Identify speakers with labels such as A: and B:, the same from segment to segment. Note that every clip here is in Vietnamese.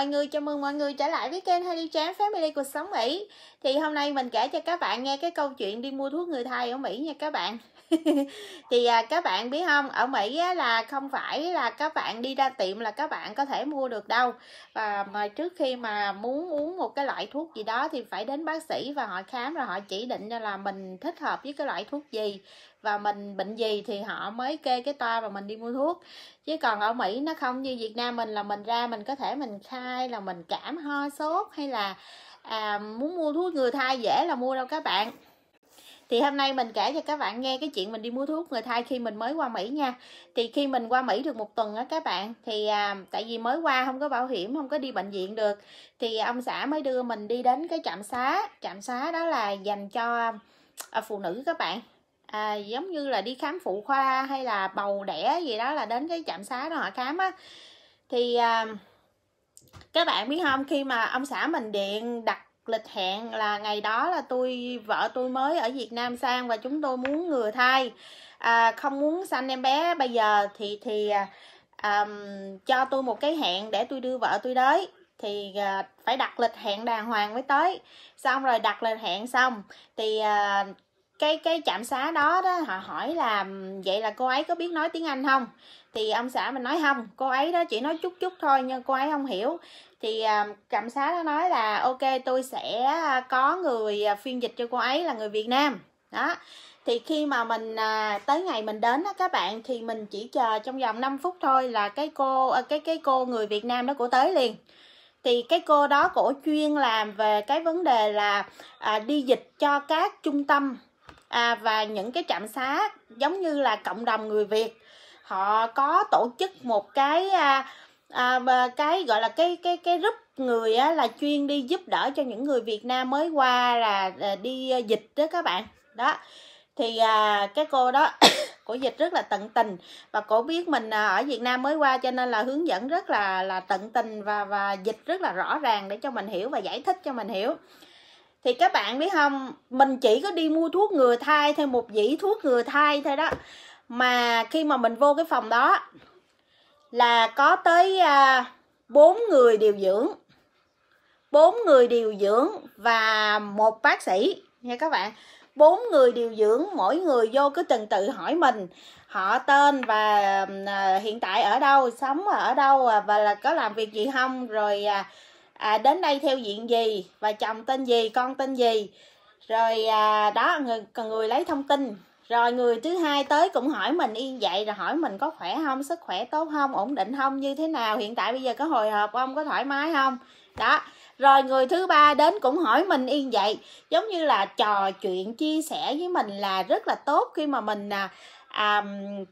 A: mọi người, chào mừng mọi người trở lại với kênh Haley Tráng Family Cuộc Sống Mỹ Thì hôm nay mình kể cho các bạn nghe cái câu chuyện đi mua thuốc người thai ở Mỹ nha các bạn Thì à, các bạn biết không, ở Mỹ á, là không phải là các bạn đi ra tiệm là các bạn có thể mua được đâu Và mà trước khi mà muốn uống một cái loại thuốc gì đó thì phải đến bác sĩ và họ khám rồi họ chỉ định cho là mình thích hợp với cái loại thuốc gì và mình bệnh gì thì họ mới kê cái toa và mình đi mua thuốc chứ còn ở mỹ nó không như việt nam mình là mình ra mình có thể mình khai là mình cảm ho sốt hay là à, muốn mua thuốc người thai dễ là mua đâu các bạn thì hôm nay mình kể cho các bạn nghe cái chuyện mình đi mua thuốc người thai khi mình mới qua Mỹ nha thì khi mình qua Mỹ được một tuần á các bạn thì à, tại vì mới qua không có bảo hiểm không có đi bệnh viện được thì ông xã mới đưa mình đi đến cái trạm xá trạm xá đó là dành cho à, phụ nữ các bạn à, giống như là đi khám phụ khoa hay là bầu đẻ gì đó là đến cái trạm xá đó họ khám á thì à, các bạn biết không khi mà ông xã mình điện đặt lịch hẹn là ngày đó là tôi vợ tôi mới ở Việt Nam sang và chúng tôi muốn ngừa thai à, không muốn sanh em bé bây giờ thì thì à, cho tôi một cái hẹn để tôi đưa vợ tôi tới thì à, phải đặt lịch hẹn đàng hoàng mới tới xong rồi đặt lịch hẹn xong thì à, cái cái chạm xá đó đó họ hỏi là vậy là cô ấy có biết nói tiếng anh không thì ông xã mình nói không cô ấy đó chỉ nói chút chút thôi nhưng cô ấy không hiểu thì à, trạm xá nó nói là ok tôi sẽ à, có người à, phiên dịch cho cô ấy là người việt nam đó thì khi mà mình tới ngày mình đến á các bạn thì mình chỉ chờ trong vòng 5 phút thôi là cái cô cái cái cô người Việt Nam đó của tới liền thì cái cô đó cổ chuyên làm về cái vấn đề là à, đi dịch cho các trung tâm à, và những cái trạm xá giống như là cộng đồng người Việt họ có tổ chức một cái à, à, cái gọi là cái cái cái group người á, là chuyên đi giúp đỡ cho những người Việt Nam mới qua là à, đi à, dịch đó các bạn đó thì à, cái cô đó cổ dịch rất là tận tình và cổ biết mình à, ở Việt Nam mới qua cho nên là hướng dẫn rất là là tận tình và và dịch rất là rõ ràng để cho mình hiểu và giải thích cho mình hiểu thì các bạn biết không mình chỉ có đi mua thuốc ngừa thai theo một dĩ thuốc ngừa thai thôi đó mà khi mà mình vô cái phòng đó là có tới à, bốn người điều dưỡng bốn người điều dưỡng và một bác sĩ nha các bạn bốn người điều dưỡng mỗi người vô cứ từng tự hỏi mình họ tên và à, hiện tại ở đâu sống ở đâu à, và là có làm việc gì không rồi à, đến đây theo diện gì và chồng tên gì con tên gì rồi à, đó người còn người lấy thông tin rồi người thứ hai tới cũng hỏi mình yên vậy rồi hỏi mình có khỏe không sức khỏe tốt không ổn định không như thế nào hiện tại bây giờ có hồi hộp không có thoải mái không đó rồi người thứ ba đến cũng hỏi mình yên vậy giống như là trò chuyện chia sẻ với mình là rất là tốt khi mà mình à, à,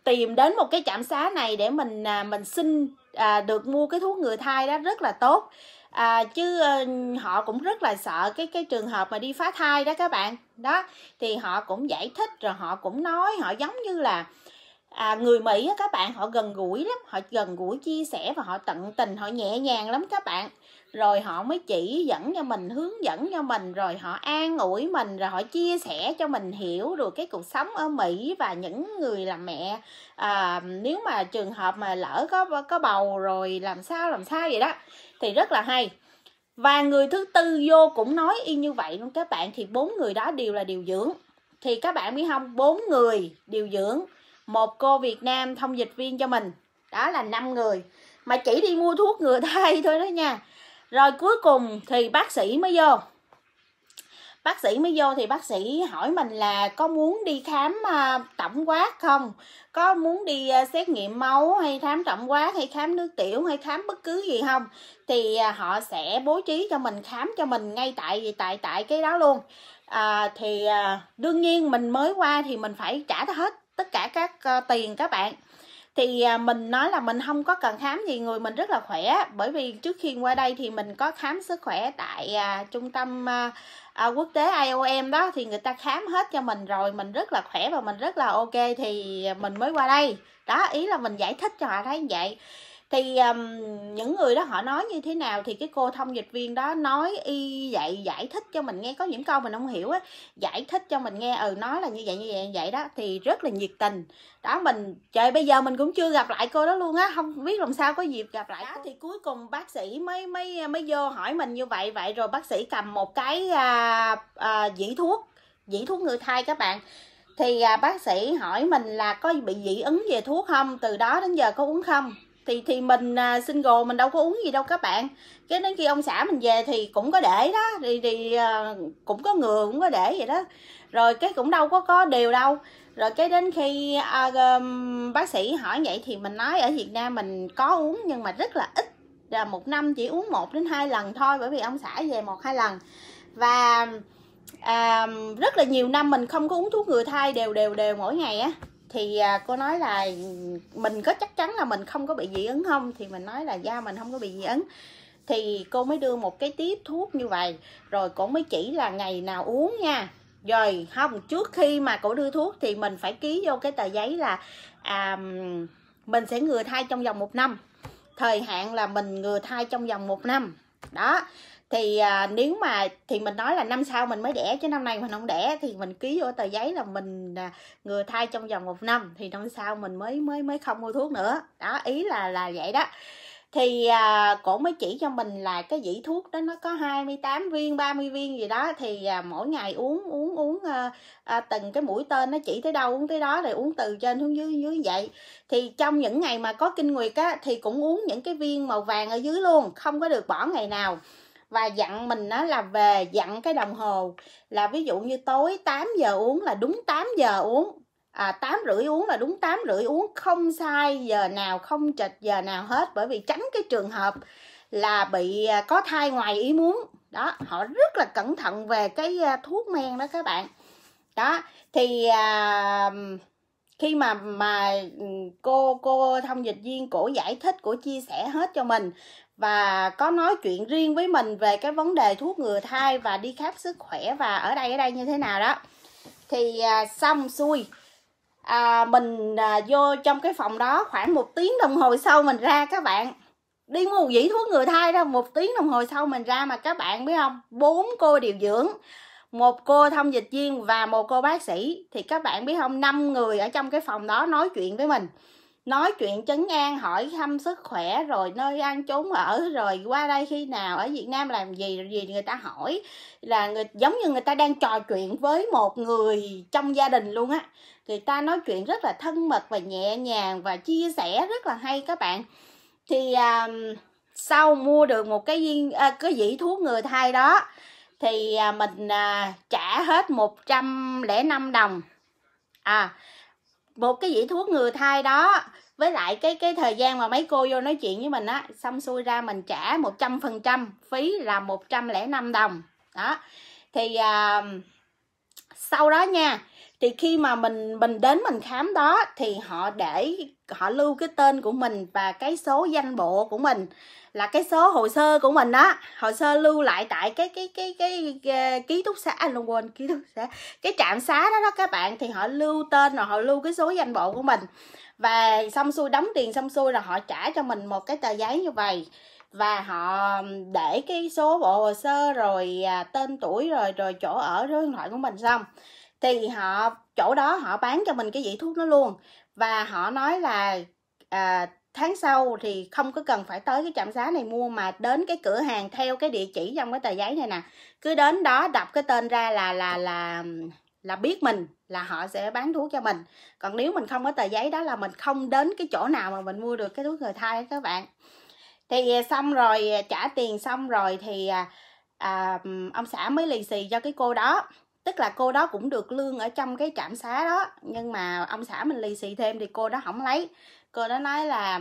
A: tìm đến một cái trạm xá này để mình à, mình xin à, được mua cái thuốc ngừa thai đó rất là tốt à, chứ uh, họ cũng rất là sợ cái cái trường hợp mà đi phá thai đó các bạn đó thì họ cũng giải thích rồi họ cũng nói họ giống như là à, người mỹ á, các bạn họ gần gũi lắm họ gần gũi chia sẻ và họ tận tình họ nhẹ nhàng lắm các bạn rồi họ mới chỉ dẫn cho mình hướng dẫn cho mình rồi họ an ủi mình rồi họ chia sẻ cho mình hiểu được cái cuộc sống ở mỹ và những người làm mẹ à, nếu mà trường hợp mà lỡ có có bầu rồi làm sao làm sao vậy đó thì rất là hay và người thứ tư vô cũng nói y như vậy luôn các bạn thì bốn người đó đều là điều dưỡng thì các bạn biết không bốn người điều dưỡng một cô Việt Nam thông dịch viên cho mình đó là 5 người mà chỉ đi mua thuốc ngừa thai thôi đó nha rồi cuối cùng thì bác sĩ mới vô bác sĩ mới vô thì bác sĩ hỏi mình là có muốn đi khám à, tổng quát không có muốn đi à, xét nghiệm máu hay khám tổng quát hay khám nước tiểu hay khám bất cứ gì không thì à, họ sẽ bố trí cho mình khám cho mình ngay tại vì tại tại cái đó luôn à, thì đương nhiên mình mới qua thì mình phải trả hết tất cả các uh, tiền các bạn thì à, mình nói là mình không có cần khám gì người mình rất là khỏe bởi vì trước khi qua đây thì mình có khám sức khỏe tại à, trung tâm à, à, quốc tế IOM đó thì người ta khám hết cho mình rồi mình rất là khỏe và mình rất là ok thì mình mới qua đây đó ý là mình giải thích cho họ thấy như vậy thì um, những người đó họ nói như thế nào thì cái cô thông dịch viên đó nói y vậy giải thích cho mình nghe có những câu mình không hiểu á giải thích cho mình nghe ừ nói là như vậy như vậy như vậy đó thì rất là nhiệt tình đó mình trời bây giờ mình cũng chưa gặp lại cô đó luôn á không biết làm sao có dịp gặp lại đó, cô. thì cuối cùng bác sĩ mới mới mới vô hỏi mình như vậy vậy rồi bác sĩ cầm một cái à, à, dĩ thuốc dĩ thuốc người thai các bạn thì à, bác sĩ hỏi mình là có bị dị ứng về thuốc không từ đó đến giờ có uống không thì thì mình à, single mình đâu có uống gì đâu các bạn cái đến khi ông xã mình về thì cũng có để đó thì, thì à, cũng có ngừa cũng có để vậy đó rồi cái cũng đâu có có điều đâu rồi cái đến khi à, bác sĩ hỏi vậy thì mình nói ở Việt Nam mình có uống nhưng mà rất là ít là một năm chỉ uống một đến hai lần thôi bởi vì ông xã về một hai lần và à, rất là nhiều năm mình không có uống thuốc ngừa thai đều đều đều mỗi ngày á thì à, cô nói là mình có chắc chắn là mình không có bị dị ứng không thì mình nói là da mình không có bị dị ứng thì cô mới đưa một cái tiếp thuốc như vậy rồi cô mới chỉ là ngày nào uống nha rồi không trước khi mà cổ đưa thuốc thì mình phải ký vô cái tờ giấy là à, mình sẽ ngừa thai trong vòng một năm thời hạn là mình ngừa thai trong vòng một năm đó thì à, nếu mà thì mình nói là năm sau mình mới đẻ chứ năm nay mình không đẻ thì mình ký vô tờ giấy là mình à, ngừa thai trong vòng một năm thì năm sau mình mới mới mới không mua thuốc nữa đó ý là là vậy đó thì à, cổ mới chỉ cho mình là cái dĩ thuốc đó nó có 28 viên 30 viên gì đó thì à, mỗi ngày uống uống uống à, à, từng cái mũi tên nó chỉ tới đâu uống tới đó rồi uống từ trên xuống dưới dưới vậy thì trong những ngày mà có kinh nguyệt á thì cũng uống những cái viên màu vàng ở dưới luôn không có được bỏ ngày nào và dặn mình nó là về dặn cái đồng hồ là ví dụ như tối 8 giờ uống là đúng 8 giờ uống à, 8 rưỡi uống là đúng 8 rưỡi uống không sai giờ nào không trệch giờ nào hết bởi vì tránh cái trường hợp là bị à, có thai ngoài ý muốn đó họ rất là cẩn thận về cái à, thuốc men đó các bạn đó thì à, khi mà mà ừ, cô cô thông dịch viên cổ giải thích cổ chia sẻ hết cho mình và có nói chuyện riêng với mình về cái vấn đề thuốc ngừa thai và đi khám sức khỏe và ở đây ở đây như thế nào đó thì à, xong xuôi à, mình à, vô trong cái phòng đó khoảng một tiếng đồng hồ sau mình ra các bạn đi mua dĩ thuốc ngừa thai ra một tiếng đồng hồ sau mình ra mà các bạn biết không bốn cô điều dưỡng một cô thông dịch viên và một cô bác sĩ thì các bạn biết không năm người ở trong cái phòng đó nói chuyện với mình nói chuyện chấn an hỏi thăm sức khỏe rồi nơi ăn trốn ở rồi qua đây khi nào ở việt nam làm gì gì người ta hỏi là người giống như người ta đang trò chuyện với một người trong gia đình luôn á người ta nói chuyện rất là thân mật và nhẹ nhàng và chia sẻ rất là hay các bạn thì à, sau mua được một cái viên à, cái dĩ thuốc người thai đó thì à, mình à, trả hết 105 đồng à một cái dĩ thuốc ngừa thai đó với lại cái cái thời gian mà mấy cô vô nói chuyện với mình á xong xuôi ra mình trả 100% phí là 105 đồng đó thì à, sau đó nha thì khi mà mình mình đến mình khám đó thì họ để họ lưu cái tên của mình và cái số danh bộ của mình là cái số hồ sơ của mình đó hồ sơ lưu lại tại cái cái cái cái, cái ký túc xá anh luôn quên ký túc xá cái trạm xá đó đó các bạn thì họ lưu tên rồi họ lưu cái số danh bộ của mình và xong xuôi đóng tiền xong xuôi là họ trả cho mình một cái tờ giấy như vậy và họ để cái số bộ hồ sơ rồi à, tên tuổi rồi rồi chỗ ở rồi điện thoại của mình xong thì họ chỗ đó họ bán cho mình cái vị thuốc nó luôn và họ nói là à, tháng sau thì không có cần phải tới cái trạm xá này mua mà đến cái cửa hàng theo cái địa chỉ trong cái tờ giấy này nè cứ đến đó đọc cái tên ra là là là là biết mình là họ sẽ bán thuốc cho mình còn nếu mình không có tờ giấy đó là mình không đến cái chỗ nào mà mình mua được cái thuốc người thai các bạn thì à, xong rồi à, trả tiền xong rồi thì à, à ông xã mới lì xì cho cái cô đó tức là cô đó cũng được lương ở trong cái trạm xá đó nhưng mà ông xã mình lì xì thêm thì cô đó không lấy cô đó nói là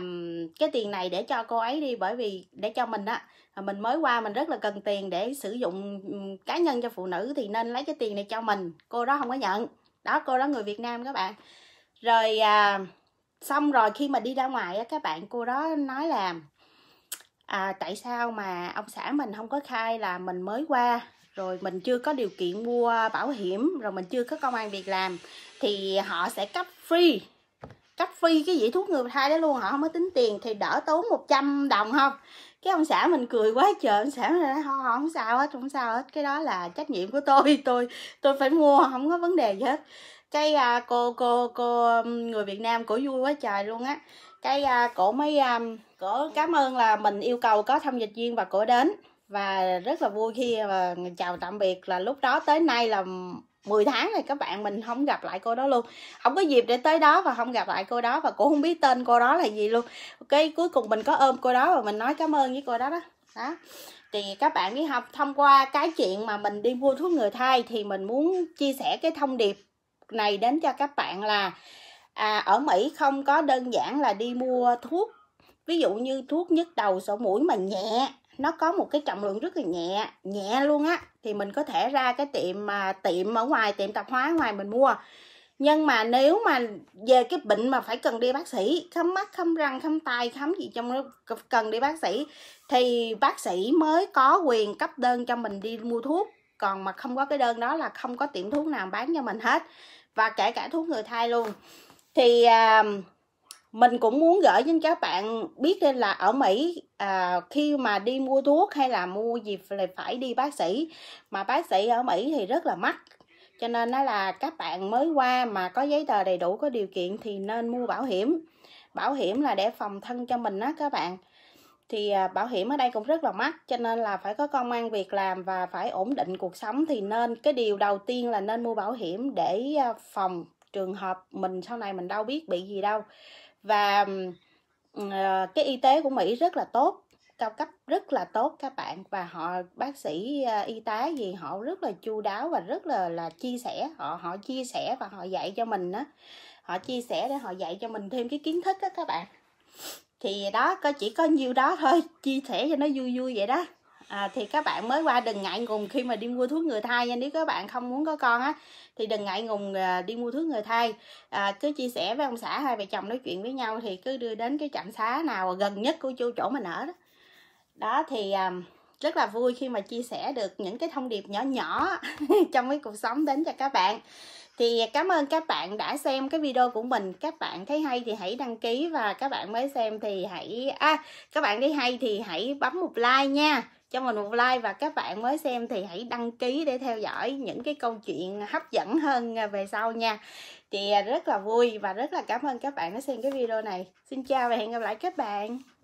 A: cái tiền này để cho cô ấy đi bởi vì để cho mình á mình mới qua mình rất là cần tiền để sử dụng cá nhân cho phụ nữ thì nên lấy cái tiền này cho mình cô đó không có nhận đó cô đó người việt nam các bạn rồi à, xong rồi khi mà đi ra ngoài á các bạn cô đó nói là à, tại sao mà ông xã mình không có khai là mình mới qua rồi mình chưa có điều kiện mua bảo hiểm rồi mình chưa có công an việc làm thì họ sẽ cấp free cấp free cái dĩ thuốc ngừa thai đó luôn họ không có tính tiền thì đỡ tốn 100 đồng không cái ông xã mình cười quá trời ông xã là họ không sao hết không sao hết cái đó là trách nhiệm của tôi tôi tôi phải mua không có vấn đề gì hết cái à, cô cô cô người Việt Nam cổ vui quá trời luôn á cái à, cổ mấy à, cổ cảm ơn là mình yêu cầu có thông dịch viên và cổ đến và rất là vui khi mà ờ, chào tạm biệt là lúc đó tới nay là 10 tháng này các bạn mình không gặp lại cô đó luôn không có dịp để tới đó và không gặp lại cô đó và cũng không biết tên cô đó là gì luôn cái cuối cùng mình có ôm cô đó và mình nói cảm ơn với cô đó đó đó thì các bạn biết học thông qua cái chuyện mà mình đi mua thuốc người thai thì mình muốn chia sẻ cái thông điệp này đến cho các bạn là à, ở Mỹ không có đơn giản là đi mua thuốc ví dụ như thuốc nhức đầu sổ mũi mà nhẹ nó có một cái trọng lượng rất là nhẹ nhẹ luôn á thì mình có thể ra cái tiệm mà tiệm ở ngoài tiệm tạp hóa ngoài mình mua nhưng mà nếu mà về cái bệnh mà phải cần đi bác sĩ khám mắt khám răng khám tay khám gì trong đó cần đi bác sĩ thì bác sĩ mới có quyền cấp đơn cho mình đi mua thuốc còn mà không có cái đơn đó là không có tiệm thuốc nào bán cho mình hết và kể cả thuốc người thai luôn thì uh, mình cũng muốn gửi đến các bạn biết đây là ở Mỹ à, khi mà đi mua thuốc hay là mua gì là phải đi bác sĩ mà bác sĩ ở Mỹ thì rất là mắc cho nên nó là các bạn mới qua mà có giấy tờ đầy đủ có điều kiện thì nên mua bảo hiểm bảo hiểm là để phòng thân cho mình đó các bạn thì à, bảo hiểm ở đây cũng rất là mắc cho nên là phải có công an việc làm và phải ổn định cuộc sống thì nên cái điều đầu tiên là nên mua bảo hiểm để à, phòng trường hợp mình sau này mình đâu biết bị gì đâu và ờ, cái y tế của Mỹ rất là tốt cao cấp rất là tốt các bạn và họ bác sĩ ờ, y tá gì họ rất là chu đáo và rất là là chia sẻ họ họ chia sẻ và họ dạy cho mình á họ chia sẻ để họ dạy cho mình thêm cái kiến thức á các bạn thì đó có chỉ có nhiêu đó thôi chia sẻ cho nó vui vui vậy đó à, thì các bạn mới qua đừng ngại ngùng khi mà đi mua thuốc người thai nha nếu các bạn không muốn có con á thì đừng ngại ngùng à, đi mua thuốc người thai à, cứ chia sẻ với ông xã hai vợ chồng nói chuyện với nhau thì cứ đưa đến cái trạm xá nào gần nhất của chỗ chỗ mình ở đó đó thì à, rất là vui khi mà chia sẻ được những cái thông điệp nhỏ nhỏ trong cái cuộc sống đến cho các bạn thì cảm ơn các bạn đã xem cái video của mình các bạn thấy hay thì hãy đăng ký và các bạn mới xem thì hãy à, các bạn thấy hay thì hãy bấm một like nha cho mình một like và các bạn mới xem thì hãy đăng ký để theo dõi những cái câu chuyện hấp dẫn hơn về sau nha thì à, rất là vui và rất là cảm ơn các bạn đã xem cái video này xin chào và hẹn gặp lại các bạn